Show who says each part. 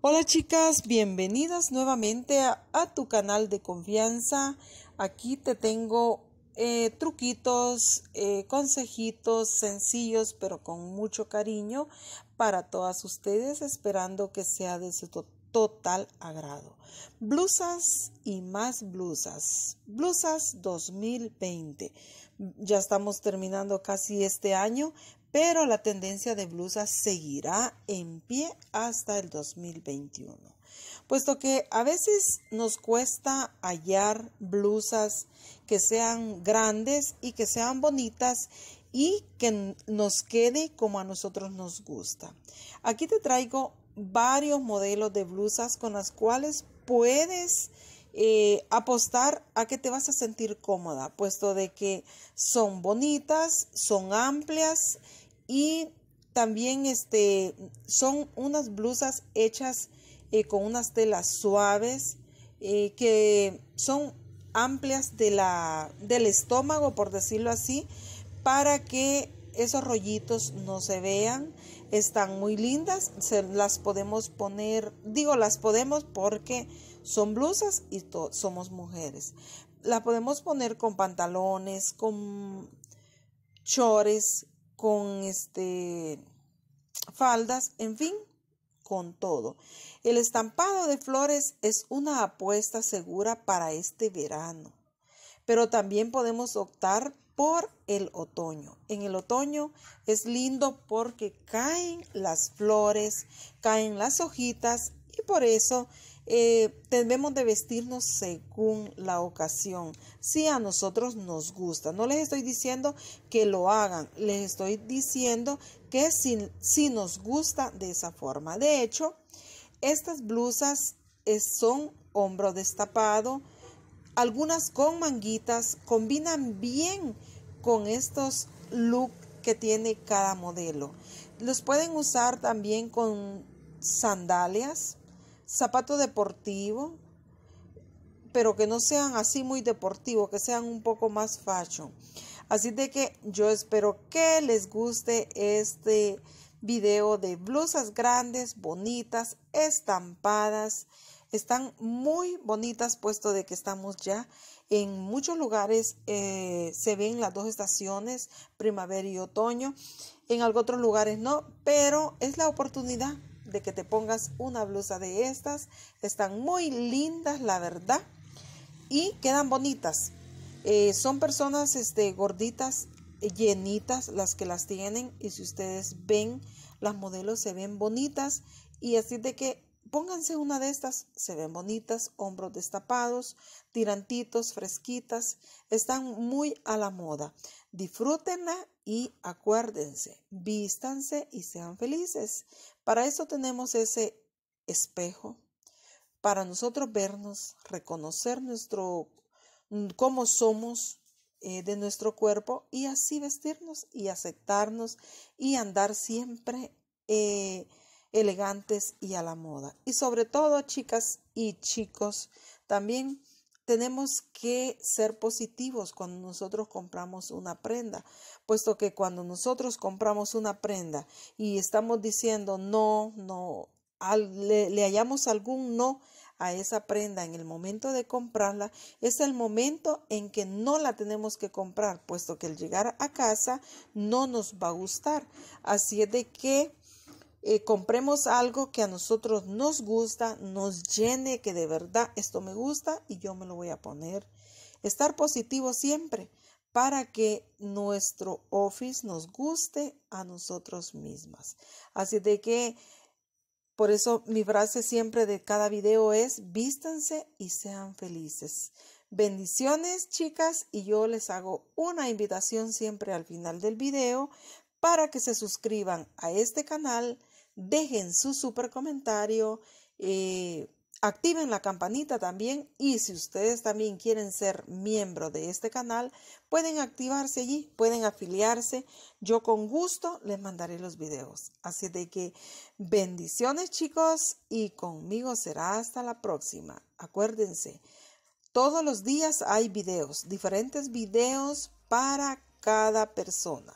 Speaker 1: Hola chicas, bienvenidas nuevamente a, tu canal de confianza. Aquí te tengo eh, truquitos, eh, consejitos sencillos pero con mucho cariño para todas ustedes, esperando que sea de su total agrado. Blusas y más blusas. Blusas 2020. Ya estamos terminando casi este año, pero la tendencia de blusas seguirá en pie hasta el 2021, puesto que a veces nos cuesta hallar blusas que sean grandes y que sean bonitas y que nos quede como a nosotros nos gusta. Aquí te traigo varios modelos de blusas con las cuales puedes eh, apostar a que te vas a sentir cómoda, puesto de que son bonitas, son amplias y también este, son unas blusas hechas eh, con unas telas suaves eh, que son amplias de la, del estómago, por decirlo así, para que esos rollitos no se vean, están muy lindas, las podemos poner, digo las podemos porque son blusas y somos mujeres. las podemos poner con pantalones, con chores, con este faldas, en fin, con todo. El estampado de flores es una apuesta segura para este verano, pero también podemos optar por el otoño. En el otoño es lindo porque caen las flores, caen las hojitas y por eso tenemos eh, debemos de vestirnos según la ocasión, si a nosotros nos gusta. No les estoy diciendo que lo hagan, les estoy diciendo que si, si nos gusta de esa forma. De hecho, estas blusas eh, son hombro destapado, algunas con manguitas, combinan bien con estos look que tiene cada modelo. Los pueden usar también con sandalias, zapato deportivo, pero que no sean así muy deportivo, que sean un poco más fashion. Así de que yo espero que les guste este video de blusas grandes, bonitas, estampadas están muy bonitas, puesto de que estamos ya en muchos lugares eh, se ven las dos estaciones, primavera y otoño. En otros lugares no, pero es la oportunidad de que te pongas una blusa de estas. Están muy lindas, la verdad, y quedan bonitas. Eh, son personas este, gorditas, llenitas las que las tienen y si ustedes ven, las modelos se ven bonitas y así de que Pónganse una de estas, se ven bonitas, hombros destapados, tirantitos, fresquitas, están muy a la moda. Disfrútenla y acuérdense, vístanse y sean felices. Para eso tenemos ese espejo, para nosotros vernos, reconocer nuestro cómo somos eh, de nuestro cuerpo y así vestirnos y aceptarnos y andar siempre eh, elegantes y a la moda. Y sobre todo, chicas y chicos, también tenemos que ser positivos cuando nosotros compramos una prenda, puesto que cuando nosotros compramos una prenda y estamos diciendo no, no, le, le hallamos algún no a esa prenda en el momento de comprarla, es el momento en que no la tenemos que comprar, puesto que el llegar a casa no nos va a gustar. Así es de que eh, compremos algo que a nosotros nos gusta, nos llene, que de verdad esto me gusta y yo me lo voy a poner. Estar positivo siempre para que nuestro office nos guste a nosotros mismas. Así de que por eso mi frase siempre de cada video es vístanse y sean felices. Bendiciones chicas y yo les hago una invitación siempre al final del video para que se suscriban a este canal, dejen su super comentario, eh, activen la campanita también y si ustedes también quieren ser miembro de este canal, pueden activarse allí, pueden afiliarse. Yo con gusto les mandaré los videos. Así de que bendiciones chicos y conmigo será hasta la próxima. Acuérdense, todos los días hay videos, diferentes videos para cada persona.